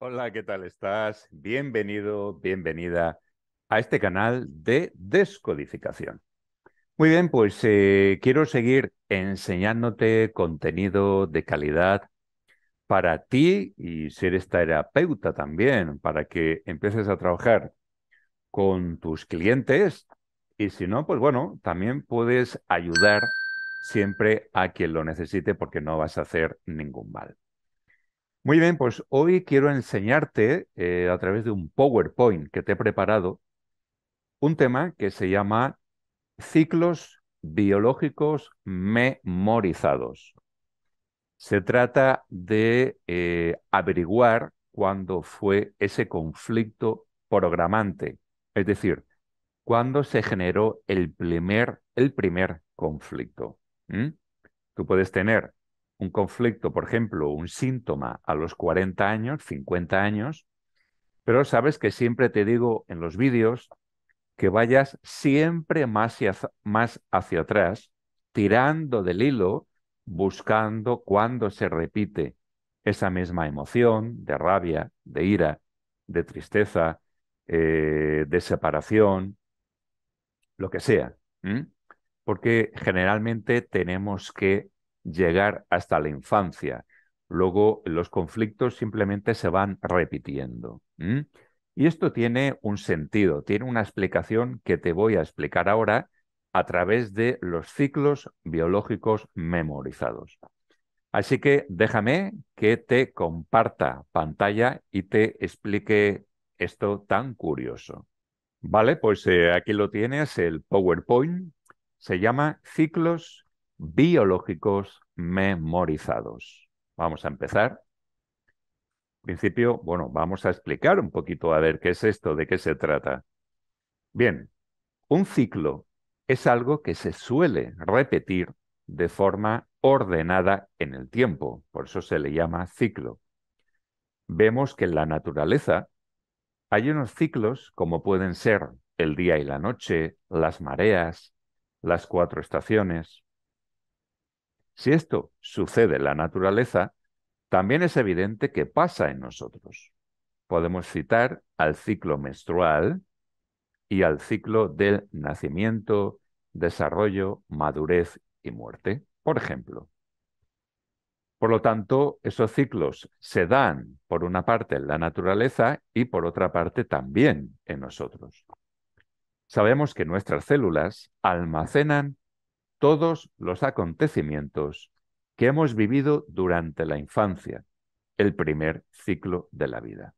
Hola, ¿qué tal estás? Bienvenido, bienvenida a este canal de descodificación. Muy bien, pues eh, quiero seguir enseñándote contenido de calidad para ti y ser esterapeuta terapeuta también, para que empieces a trabajar con tus clientes y si no, pues bueno, también puedes ayudar siempre a quien lo necesite porque no vas a hacer ningún mal. Muy bien, pues hoy quiero enseñarte eh, a través de un PowerPoint que te he preparado un tema que se llama ciclos biológicos memorizados. Se trata de eh, averiguar cuándo fue ese conflicto programante, es decir, cuándo se generó el primer, el primer conflicto. Tú puedes tener un conflicto, por ejemplo, un síntoma a los 40 años, 50 años, pero sabes que siempre te digo en los vídeos que vayas siempre más hacia, más hacia atrás, tirando del hilo, buscando cuándo se repite esa misma emoción de rabia, de ira, de tristeza, eh, de separación, lo que sea. Porque generalmente tenemos que llegar hasta la infancia. Luego los conflictos simplemente se van repitiendo. Y esto tiene un sentido, tiene una explicación que te voy a explicar ahora a través de los ciclos biológicos memorizados. Así que déjame que te comparta pantalla y te explique esto tan curioso. Vale, pues eh, aquí lo tienes, el PowerPoint. Se llama Ciclos biológicos memorizados. Vamos a empezar. En principio, bueno, vamos a explicar un poquito a ver qué es esto, de qué se trata. Bien, un ciclo es algo que se suele repetir de forma ordenada en el tiempo, por eso se le llama ciclo. Vemos que en la naturaleza hay unos ciclos como pueden ser el día y la noche, las mareas, las cuatro estaciones, si esto sucede en la naturaleza, también es evidente que pasa en nosotros. Podemos citar al ciclo menstrual y al ciclo del nacimiento, desarrollo, madurez y muerte, por ejemplo. Por lo tanto, esos ciclos se dan por una parte en la naturaleza y por otra parte también en nosotros. Sabemos que nuestras células almacenan todos los acontecimientos que hemos vivido durante la infancia, el primer ciclo de la vida.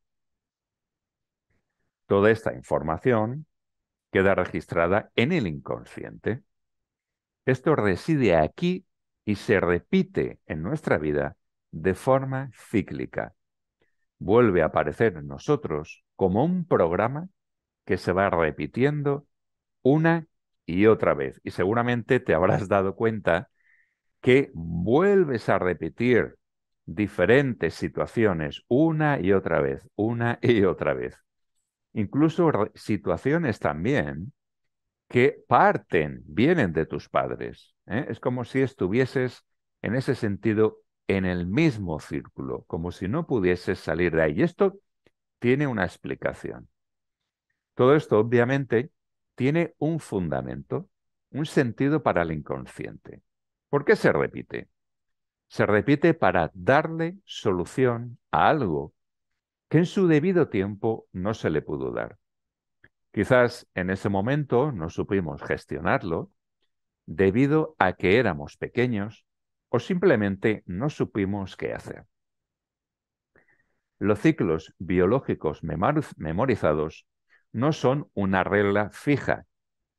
Toda esta información queda registrada en el inconsciente. Esto reside aquí y se repite en nuestra vida de forma cíclica. Vuelve a aparecer en nosotros como un programa que se va repitiendo una y otra vez. Y seguramente te habrás dado cuenta que vuelves a repetir diferentes situaciones una y otra vez, una y otra vez. Incluso situaciones también que parten, vienen de tus padres. ¿eh? Es como si estuvieses en ese sentido en el mismo círculo, como si no pudieses salir de ahí. Y esto tiene una explicación. Todo esto obviamente tiene un fundamento, un sentido para el inconsciente. ¿Por qué se repite? Se repite para darle solución a algo que en su debido tiempo no se le pudo dar. Quizás en ese momento no supimos gestionarlo debido a que éramos pequeños o simplemente no supimos qué hacer. Los ciclos biológicos memorizados no son una regla fija,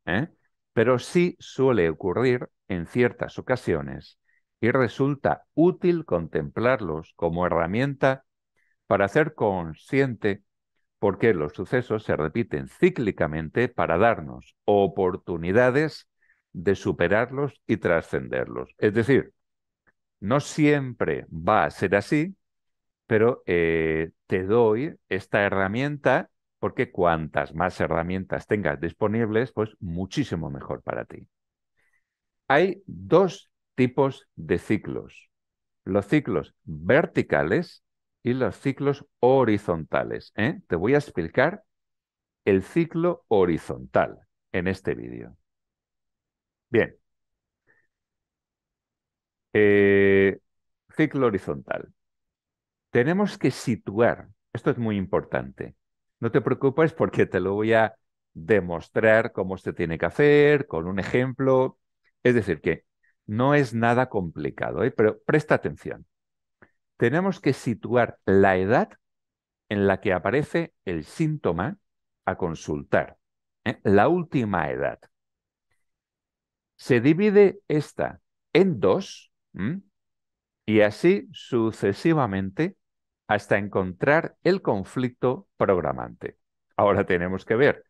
¿eh? pero sí suele ocurrir en ciertas ocasiones y resulta útil contemplarlos como herramienta para ser consciente por qué los sucesos se repiten cíclicamente para darnos oportunidades de superarlos y trascenderlos. Es decir, no siempre va a ser así, pero eh, te doy esta herramienta porque cuantas más herramientas tengas disponibles, pues muchísimo mejor para ti. Hay dos tipos de ciclos, los ciclos verticales y los ciclos horizontales. ¿eh? Te voy a explicar el ciclo horizontal en este vídeo. Bien. Eh, ciclo horizontal. Tenemos que situar, esto es muy importante, no te preocupes porque te lo voy a demostrar cómo se tiene que hacer, con un ejemplo. Es decir, que no es nada complicado, ¿eh? pero presta atención. Tenemos que situar la edad en la que aparece el síntoma a consultar, ¿eh? la última edad. Se divide esta en dos y así sucesivamente hasta encontrar el conflicto programante. Ahora tenemos que ver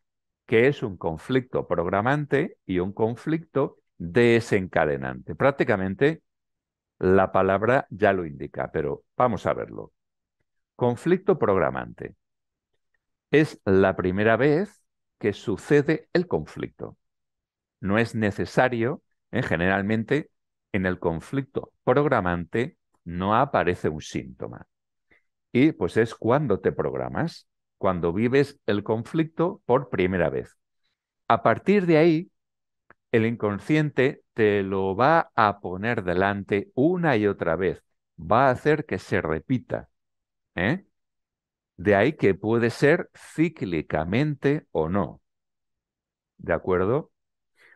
qué es un conflicto programante y un conflicto desencadenante. Prácticamente la palabra ya lo indica, pero vamos a verlo. Conflicto programante. Es la primera vez que sucede el conflicto. No es necesario, ¿eh? generalmente en el conflicto programante no aparece un síntoma. Y pues es cuando te programas, cuando vives el conflicto por primera vez. A partir de ahí, el inconsciente te lo va a poner delante una y otra vez, va a hacer que se repita. ¿eh? De ahí que puede ser cíclicamente o no. ¿De acuerdo?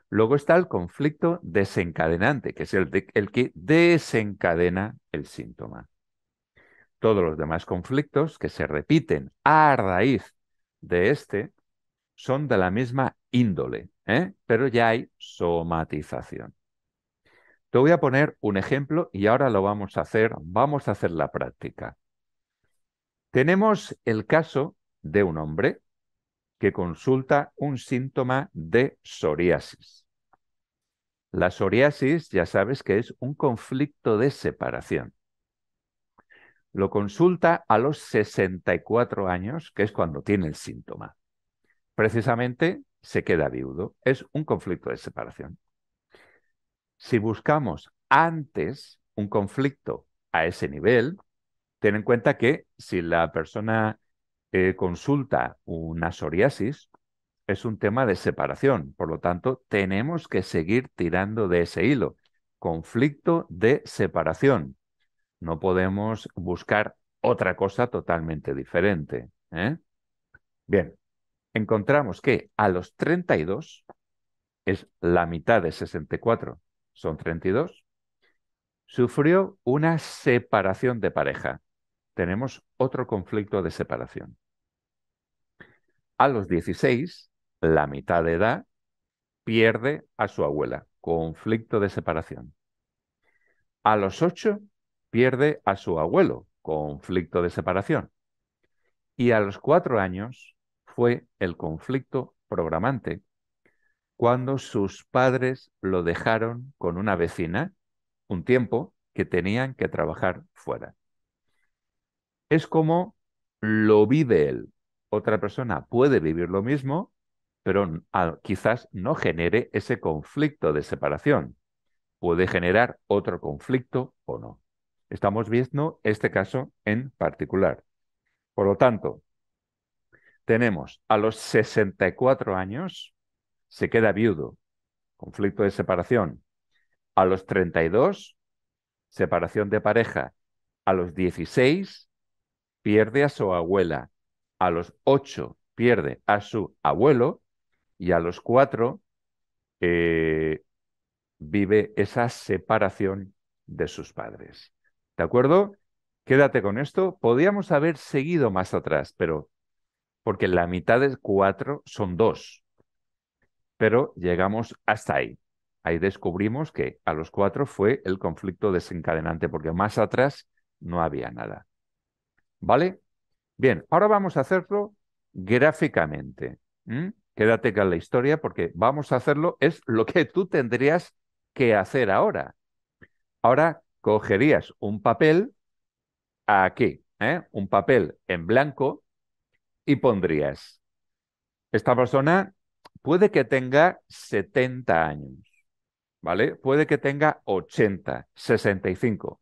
Luego está el conflicto desencadenante, que es el que desencadena el síntoma todos los demás conflictos que se repiten a raíz de este son de la misma índole, ¿eh? pero ya hay somatización. Te voy a poner un ejemplo y ahora lo vamos a hacer, vamos a hacer la práctica. Tenemos el caso de un hombre que consulta un síntoma de psoriasis. La psoriasis, ya sabes que es un conflicto de separación. Lo consulta a los 64 años, que es cuando tiene el síntoma. Precisamente se queda viudo. Es un conflicto de separación. Si buscamos antes un conflicto a ese nivel, ten en cuenta que si la persona eh, consulta una psoriasis, es un tema de separación. Por lo tanto, tenemos que seguir tirando de ese hilo. Conflicto de separación. No podemos buscar otra cosa totalmente diferente. ¿eh? Bien, encontramos que a los 32 es la mitad de 64, son 32, sufrió una separación de pareja. Tenemos otro conflicto de separación. A los 16, la mitad de edad, pierde a su abuela, conflicto de separación. A los 8, pierde a su abuelo, conflicto de separación. Y a los cuatro años fue el conflicto programante cuando sus padres lo dejaron con una vecina un tiempo que tenían que trabajar fuera. Es como lo vive él. Otra persona puede vivir lo mismo, pero quizás no genere ese conflicto de separación. Puede generar otro conflicto o no. Estamos viendo este caso en particular. Por lo tanto, tenemos a los 64 años, se queda viudo, conflicto de separación. A los 32, separación de pareja. A los 16, pierde a su abuela. A los 8, pierde a su abuelo. Y a los 4, eh, vive esa separación de sus padres. ¿De acuerdo? Quédate con esto. Podríamos haber seguido más atrás, pero porque la mitad de cuatro son dos. Pero llegamos hasta ahí. Ahí descubrimos que a los cuatro fue el conflicto desencadenante, porque más atrás no había nada. ¿Vale? Bien, ahora vamos a hacerlo gráficamente. Quédate con la historia porque vamos a hacerlo, es lo que tú tendrías que hacer ahora. Ahora, cogerías un papel aquí, ¿eh? un papel en blanco y pondrías, esta persona puede que tenga 70 años, ¿vale? Puede que tenga 80, 65,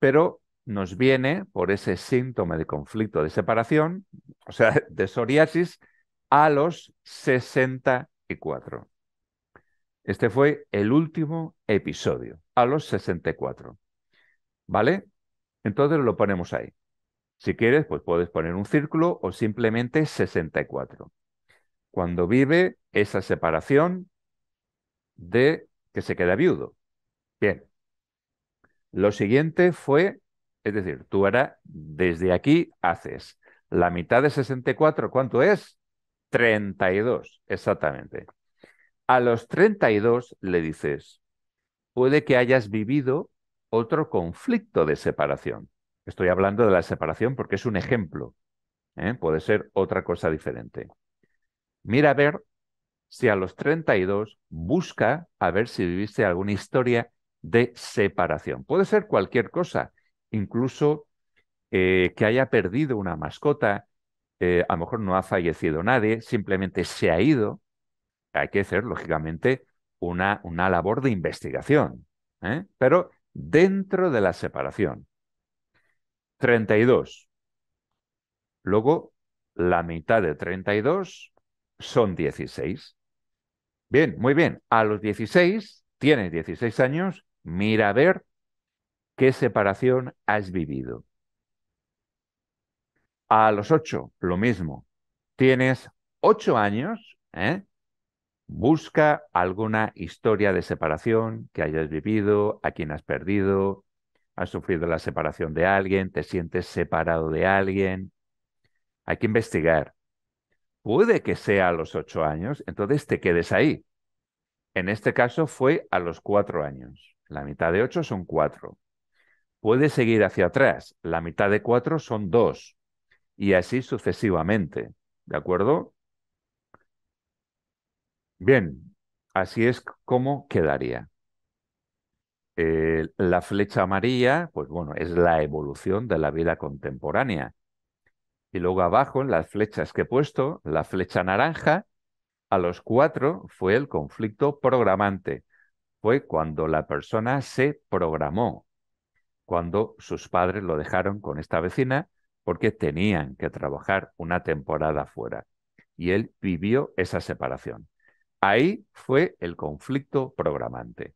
pero nos viene por ese síntoma de conflicto de separación, o sea, de psoriasis, a los 64. Este fue el último episodio a los 64. ¿Vale? Entonces lo ponemos ahí. Si quieres, pues puedes poner un círculo o simplemente 64. Cuando vive esa separación de que se queda viudo. Bien. Lo siguiente fue, es decir, tú ahora desde aquí haces la mitad de 64, ¿cuánto es? 32, exactamente. A los 32 le dices, puede que hayas vivido otro conflicto de separación. Estoy hablando de la separación porque es un ejemplo. ¿eh? Puede ser otra cosa diferente. Mira a ver si a los 32 busca a ver si viviste alguna historia de separación. Puede ser cualquier cosa, incluso eh, que haya perdido una mascota, eh, a lo mejor no ha fallecido nadie, simplemente se ha ido. Hay que hacer, lógicamente, una, labor de investigación, ¿eh? pero dentro de la separación. 32. Luego, la mitad de 32 son 16. Bien, muy bien. A los 16, tienes 16 años, mira a ver qué separación has vivido. A los 8, lo mismo. Tienes 8 años, ¿eh? Busca alguna historia de separación que hayas vivido, a quien has perdido, has sufrido la separación de alguien, te sientes separado de alguien. Hay que investigar. Puede que sea a los ocho años, entonces te quedes ahí. En este caso fue a los cuatro años. La mitad de ocho son cuatro. Puedes seguir hacia atrás. La mitad de cuatro son dos. Y así sucesivamente. ¿De acuerdo? Bien, así es como quedaría. Eh, la flecha amarilla, pues bueno, es la evolución de la vida contemporánea. Y luego abajo, en las flechas que he puesto, la flecha naranja, a los cuatro fue el conflicto programante. Fue cuando la persona se programó, cuando sus padres lo dejaron con esta vecina porque tenían que trabajar una temporada fuera. Y él vivió esa separación. Ahí fue el conflicto programante.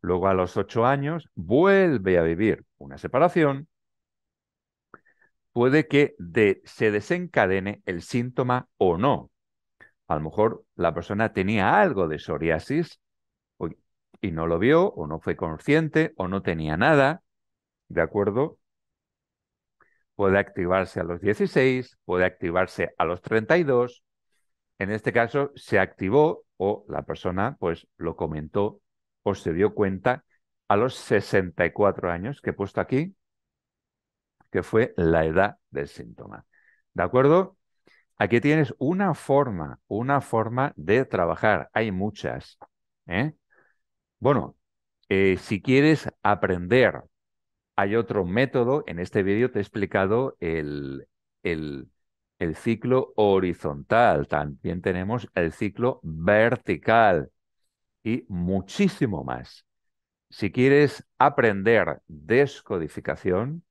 Luego a los ocho años vuelve a vivir una separación. Puede que se desencadene el síntoma o no. A lo mejor la persona tenía algo de psoriasis y no lo vio o no fue consciente o no tenía nada. ¿De acuerdo? Puede activarse a los 16, puede activarse a los 32, en este caso, se activó o la persona pues lo comentó o se dio cuenta a los 64 años que he puesto aquí, que fue la edad del síntoma. ¿De acuerdo? Aquí tienes una forma, una forma de trabajar. Hay muchas. ¿eh? Bueno, eh, si quieres aprender, hay otro método. En este vídeo te he explicado el, el, el ciclo horizontal, también tenemos el ciclo vertical y muchísimo más. Si quieres aprender descodificación,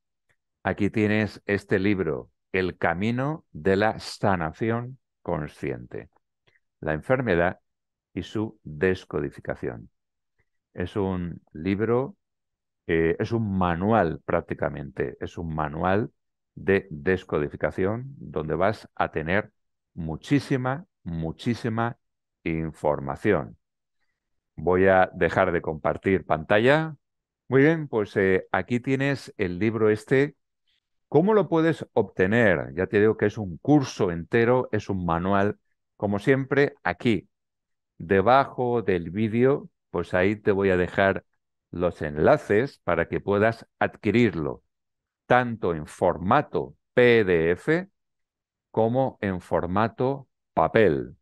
aquí tienes este libro, El Camino de la Sanación Consciente, la enfermedad y su descodificación. Es un libro, eh, es un manual prácticamente, es un manual de descodificación, donde vas a tener muchísima, muchísima información. Voy a dejar de compartir pantalla. Muy bien, pues eh, aquí tienes el libro este. ¿Cómo lo puedes obtener? Ya te digo que es un curso entero, es un manual. Como siempre, aquí, debajo del vídeo, pues ahí te voy a dejar los enlaces para que puedas adquirirlo tanto en formato PDF como en formato papel.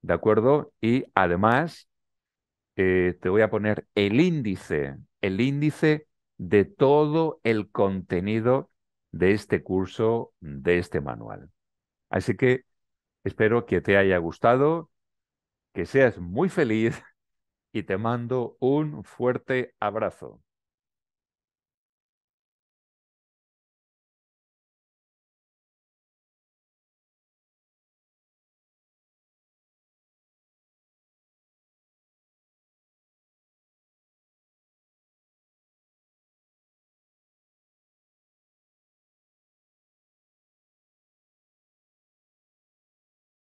¿De acuerdo? Y además, eh, te voy a poner el índice, el índice de todo el contenido de este curso, de este manual. Así que espero que te haya gustado, que seas muy feliz y te mando un fuerte abrazo.